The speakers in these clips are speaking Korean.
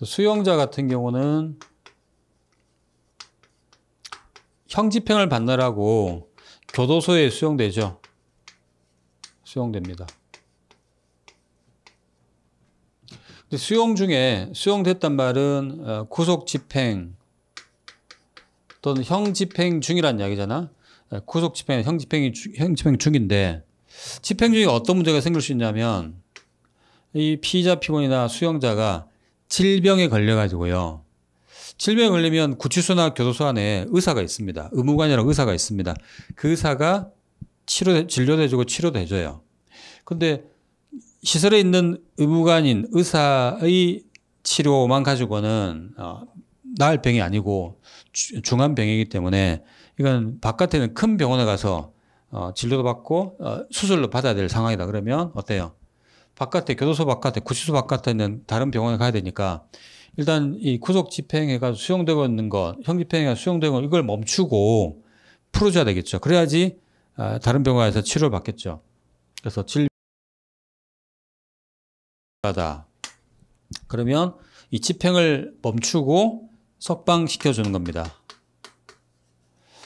수용자 같은 경우는 형집행을 받느라고 교도소에 수용되죠. 수용됩니다. 수용 중에 수용됐단 말은 어, 구속 집행 또는 형 집행 중이란 이야기잖아. 어, 구속 집행, 형 집행이 형 집행 중인데 집행 중에 어떤 문제가 생길 수 있냐면 이 피의자 피고인이나 수용자가 질병에 걸려가지고요. 질병에 걸리면 구치소나 교도소 안에 의사가 있습니다. 의무관이라고 의사가 있습니다. 그 의사가 치료, 진료도 해주고 치료도 해줘요. 근데 시설에 있는 의무관인 의사의 치료만 가지고는 어, 나을 병이 아니고 중한 병이기 때문에 이건 바깥에는 큰 병원에 가서 어, 진료도 받고 어, 수술도 받아야 될 상황이다 그러면 어때요? 바깥에 교도소 바깥에 구치소 바깥에 있는 다른 병원에 가야 되니까 일단 이 구속 집행해가 수용되고 있는 것, 형 집행해가 수용되고 이걸 멈추고 풀어줘야 되겠죠. 그래야지 아, 다른 병원에서 치료를 받겠죠. 그래서 진료하다. 그러면 이 집행을 멈추고 석방시켜 주는 겁니다.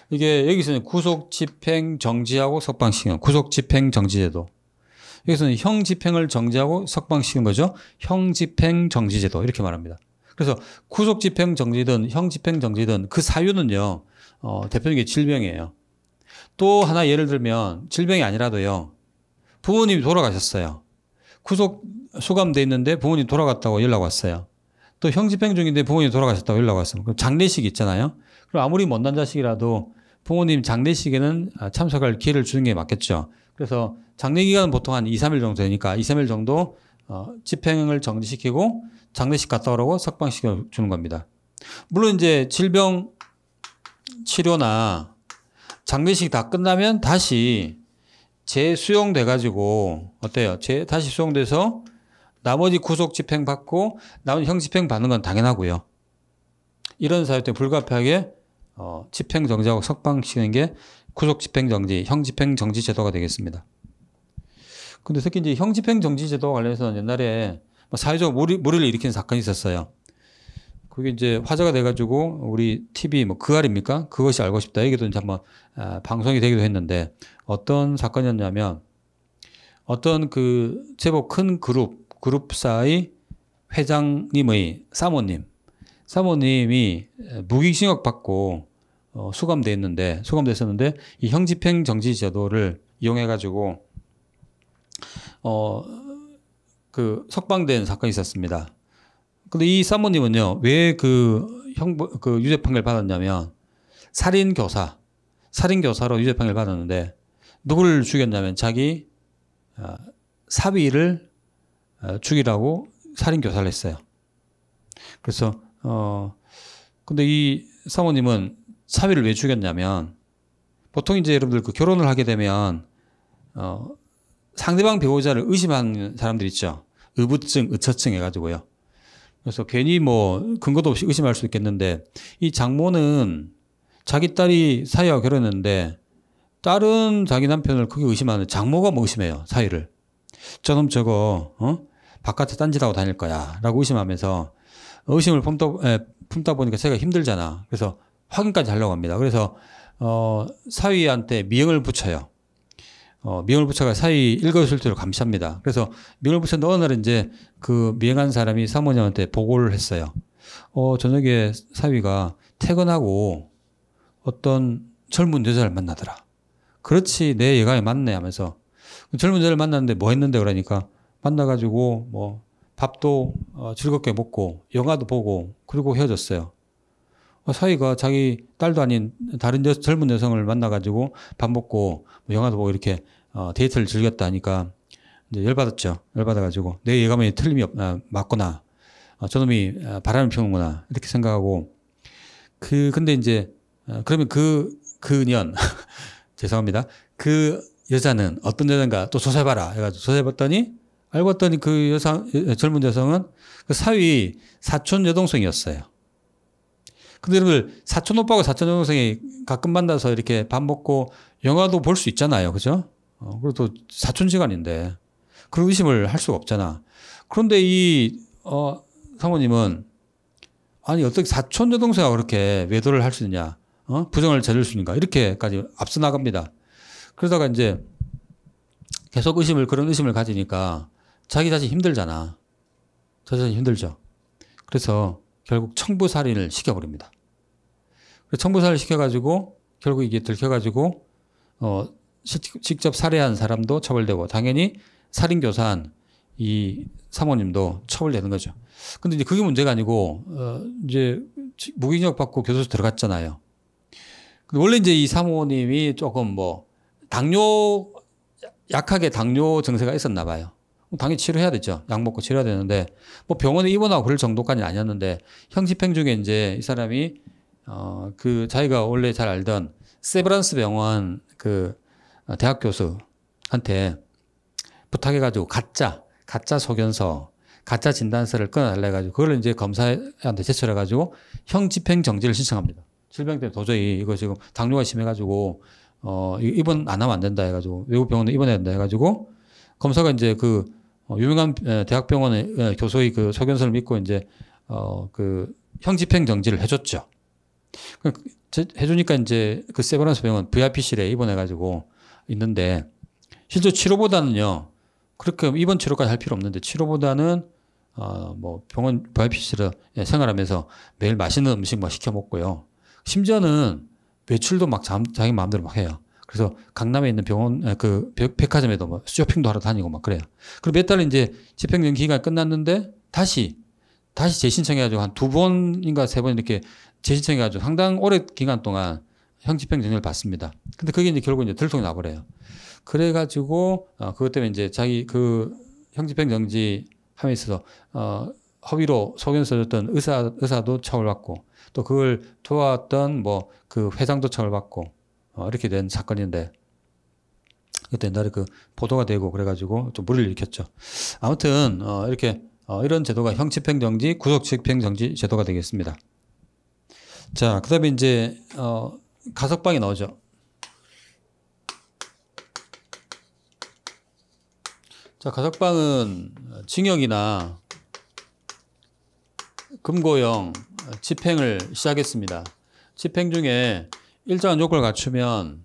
이게 여기서는 구속 집행 정지하고 석방시켜 구속 집행 정지제도. 여기서는 형 집행을 정지하고 석방시킨 거죠. 형 집행 정지제도 이렇게 말합니다. 그래서 구속 집행 정지든 형 집행 정지든 그 사유는요. 어, 대표적인 게 질병이에요. 또 하나 예를 들면 질병이 아니라도요. 부모님이 돌아가셨어요. 구속 수감돼 있는데 부모님 돌아갔다고 연락 왔어요. 또 형집행 중인데 부모님 돌아가셨다고 연락 왔어요. 그럼 장례식 있잖아요. 그럼 아무리 못난 자식이라도 부모님 장례식에는 아, 참석할 기회를 주는 게 맞겠죠. 그래서 장례 기간은 보통 한 2, 3일 정도 되니까 2, 3일 정도 어, 집행을 정지시키고 장례식 갔다 오라고 석방시켜 주는 겁니다. 물론 이제 질병 치료나 장례식 다 끝나면 다시 재수용돼 가지고 어때요? 재 다시 수용돼서 나머지 구속 집행 받고 나머지 형 집행 받는 건 당연하고요. 이런 사유 때문에 불가피하게 어, 집행 정지하고 석방시키는 게 구속 집행 정지, 형 집행 정지 제도가 되겠습니다. 근데 특히 이제 형집행 정지 제도와 관련해서는 옛날에 뭐 사회적 모리, 모이를 일으킨 사건이 있었어요. 그게 이제 화제가 돼가지고 우리 TV 뭐 그알입니까? 그것이 알고 싶다 얘기도 이제 한번 아, 방송이 되기도 했는데 어떤 사건이었냐면 어떤 그 제법 큰 그룹 그룹사의 회장님의 사모님 사모님이 무기징역 받고 어, 수감돼 있는데 수감됐었는데 이 형집행 정지 제도를 이용해 가지고 어, 그 석방된 사건이 있었습니다. 근데 이 사모님은요, 왜 그 형, 그, 그 유죄 판결 받았냐면 살인 교사, 살인 교사로 유죄 판결 받았는데 누구를 죽였냐면 자기 어, 사위를 어, 죽이라고 살인 교사를 했어요. 그래서 어 근데 이 사모님은 사위를 왜 죽였냐면 보통 이제 여러분들 그 결혼을 하게 되면 어 상대방 배우자를 의심하는 사람들 있죠. 의부증, 의처증 해가지고요. 그래서 괜히 뭐 근거도 없이 의심할 수 있겠는데 이 장모는 자기 딸이 사위와 결혼했는데 딸은 자기 남편을 크게 의심하는 장모가 뭐 의심해요. 사위를. 저 놈 저거 어? 바깥에 딴짓하고 다닐 거야 라고 의심하면서 의심을 품다, 에, 품다 보니까 제가 힘들잖아. 그래서 확인까지 하려고 합니다. 그래서 어, 사위한테 미행을 붙여요. 어, 미물부처가 사이 일거수일투를 감시합니다. 그래서 미물부처는 어느 날 이제 그 미행한 사람이 사모님한테 보고를 했어요. 어, 저녁에 사위가 퇴근하고 어떤 젊은 여자를 만나더라. 그렇지, 내 예감이 맞네 하면서 젊은 여자를 만났는데 뭐 했는데 그러니까 만나가지고 뭐 밥도 어, 즐겁게 먹고 영화도 보고 그리고 헤어졌어요. 어, 사위가 자기 딸도 아닌 다른 여, 젊은 여성을 만나가지고 밥 먹고 뭐 영화도 보고 이렇게 어, 데이트를 즐겼다니까 하 이제 열받았죠. 열받아가지고 내 예감이 틀림이 없, 아, 맞구나. 어, 아, 저놈이 바람을 피우는구나. 이렇게 생각하고 그 근데 이제 아, 그러면 그 그년 죄송합니다. 그 여자는 어떤 여자인가 또 조사해봐라 해가지고 조사해봤더니 알고 봤더니 그 여성 젊은 여성은 그 사위 사촌 여동생이었어요. 근데 여러분 사촌 오빠하고 사촌 여동생이 가끔 만나서 이렇게 밥 먹고 영화도 볼 수 있잖아요, 그죠? 어, 그래도 사촌시간인데 그런 의심을 할 수가 없잖아. 그런데 이 어, 사모님은 아니 어떻게 사촌 여동생하고 그렇게 외도를 할 수 있냐, 어? 부정을 저질 수 있는가 이렇게까지 앞서 나갑니다. 그러다가 이제 계속 의심을 그런 의심을 가지니까 자기 자신 힘들잖아. 자기 자신 힘들죠. 그래서 결국 청부살인을 시켜버립니다. 청부살을 시켜가지고 결국 이게 들켜가지고 어, 직접 살해한 사람도 처벌되고 당연히 살인 교사한 이 사모님도 처벌되는 거죠. 근데 이제 그게 문제가 아니고 어 이제 무기징역 받고 교도소 들어갔잖아요. 근데 원래 이제 이 사모님이 조금 뭐 당뇨 약하게 당뇨 증세가 있었나 봐요. 당연히 치료해야 되죠. 약 먹고 치료해야 되는데 뭐 병원에 입원하고 그럴 정도까지 아니었는데 형집행 중에 이제 이 사람이 어그 자기가 원래 잘 알던 세브란스 병원 그 어, 대학 교수한테 부탁해가지고 가짜, 가짜 소견서, 가짜 진단서를 끊어달래가지고 그걸 이제 검사한테 제출해가지고 형 집행 정지를 신청합니다. 질병 때문에 도저히 이거 지금 당뇨가 심해가지고 어, 입원 안 하면 안 된다 해가지고 외국 병원에 입원해야 된다 해가지고 검사가 이제 그 어, 유명한 대학병원의 교수의 그 소견서를 믿고 이제 어, 그 형집행 정지를 해줬죠. 그러니까 해주니까 이제 그 세브란스 병원 VIP실에 입원해가지고 있는데 실제 치료보다는요. 그렇게 입원 치료까지 할 필요 없는데 치료보다는 어, 뭐 병원 보양실를 예, 생활하면서 매일 맛있는 음식 막 시켜 먹고요. 심지어는 외출도 막 자, 기 마음대로 막 해요. 그래서 강남에 있는 병원 아, 그 백화점에도 막 뭐 쇼핑도 하러 다니고 막 그래요. 그리고 몇달 이제 집행령 기간 끝났는데 다시 다시 재신청해가지고 한 두 번인가 세 번 이렇게 재신청해가지고 상당 오랜 기간 동안 형집행정령 받습니다. 근데 그게 이제 결국 이제 들통이 나버려요. 그래가지고 어, 그것 때문에 이제 자기 그 형집행정지 함에 있어서 어, 허위로 소견 써줬던 의사 의사도 처벌받고 또 그걸 도왔던 뭐 그 회장도 처벌받고 어, 이렇게 된 사건인데 그때 옛날에 그 보도가 되고 그래가지고 좀무리 일으켰죠. 아무튼 어, 이렇게 어, 이런 제도가 형집행정지, 구속집행정지 제도가 되겠습니다. 자, 그 다음에 이제, 어, 가석방이 나오죠. 자, 가석방은 징역이나 금고형 집행을 시작했습니다. 집행 중에 일정한 요건을 갖추면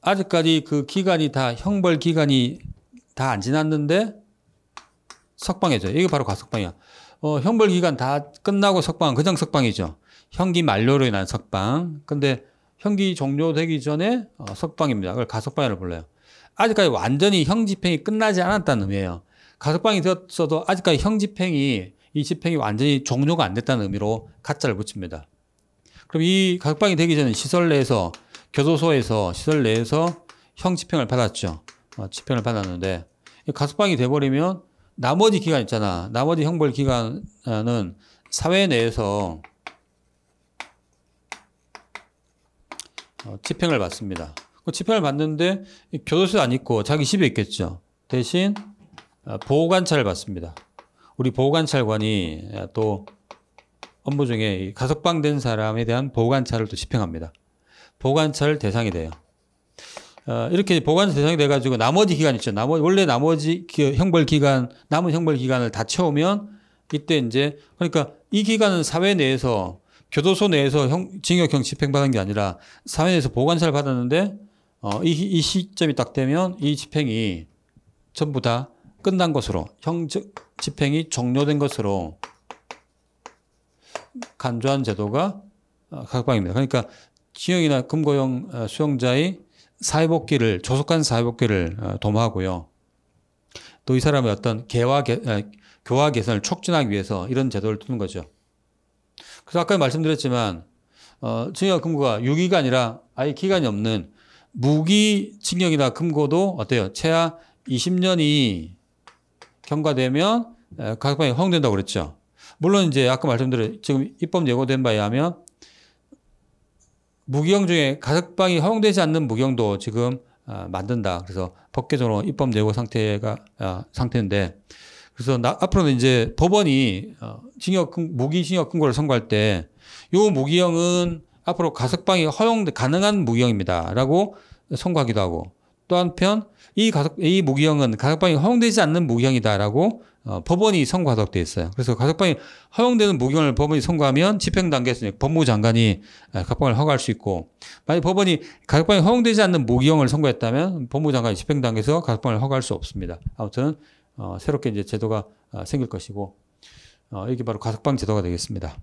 아직까지 그 기간이 다 형벌 기간이 다 안 지났는데 석방이죠. 이게 바로 가석방이야. 어, 형벌 기간 다 끝나고 석방, 그냥 석방이죠. 형기 만료로 인한 석방. 근데 형기 종료되기 전에 어, 석방입니다. 그걸 가석방이라고 불러요. 아직까지 완전히 형 집행이 끝나지 않았다는 의미예요. 가석방이 되었어도 아직까지 형 집행이 이 집행이 완전히 종료가 안 됐다는 의미로 가짜를 붙입니다. 그럼 이 가석방이 되기 전에 시설 내에서 교도소에서 시설 내에서 형 집행을 받았죠. 어, 집행을 받았는데 가석방이 돼버리면 나머지 기간 있잖아. 나머지 형벌 기간은 사회 내에서 어, 집행을 받습니다. 그 집행을 받는데 교도소 안 있고 자기 집에 있겠죠. 대신 어, 보호관찰을 받습니다. 우리 보호관찰관이 어, 또 업무 중에 가석방된 사람에 대한 보호관찰을 또 집행합니다. 보관찰 대상이 돼요. 이렇게 보관 대상이 돼가지고 나머지 기간 있죠. 나머지, 원래 나머지 형벌 기간, 남은 형벌 기간을 다 채우면 이때 이제, 그러니까 이 기간은 사회 내에서 교도소 내에서 형, 징역형 집행받은 게 아니라 사회에서 보관사를 받았는데 어, 이, 이 시점이 딱 되면 이 집행이 전부 다 끝난 것으로 형 집행이 종료된 것으로 간주한 제도가 어, 각방입니다. 그러니까 징역이나 금고형 어, 수용자의 사회복귀를 조속한 사회복귀를 어, 도모하고요. 또 이 사람의 어떤 개화 개, 교화 개선을 촉진하기 위해서 이런 제도를 두는 거죠. 그래서 아까 말씀드렸지만 어, 징역 금고가 6기가 아니라 아예 기간이 없는 무기 징역이나 금고도 어때요? 최하 20년이 경과되면 가석방이 허용된다고 그랬죠. 물론 이제 아까 말씀드린 지금 입법 예고된 바에 하면 무기형 중에 가석방이 허용되지 않는 무기형도 지금 아, 만든다. 그래서 법 개정으로 입법 예고 상태가 아, 상태인데 그래서 나, 앞으로는 이제 법원이 어, 징역 무기 징역 근거를 선고할 때 요 무기형은 앞으로 가석방이 허용 가능한 무기형입니다라고 선고하기도 하고 또 한편 이 가석 이 무기형은 가석방이 허용되지 않는 무기형이다라고 어, 법원이 선고하도록 돼 있어요. 그래서 가석방이 허용되는 무기형을 법원이 선고하면 집행 단계에서 법무부 장관이 가석방을 아, 허가할 수 있고 만약 법원이 가석방이 허용되지 않는 무기형을 선고했다면 법무부 장관이 집행 단계에서 가석방을 허가할 수 없습니다. 아무튼 어, 새롭게 이제 제도가 어, 생길 것이고 어, 이게 바로 가석방 제도가 되겠습니다.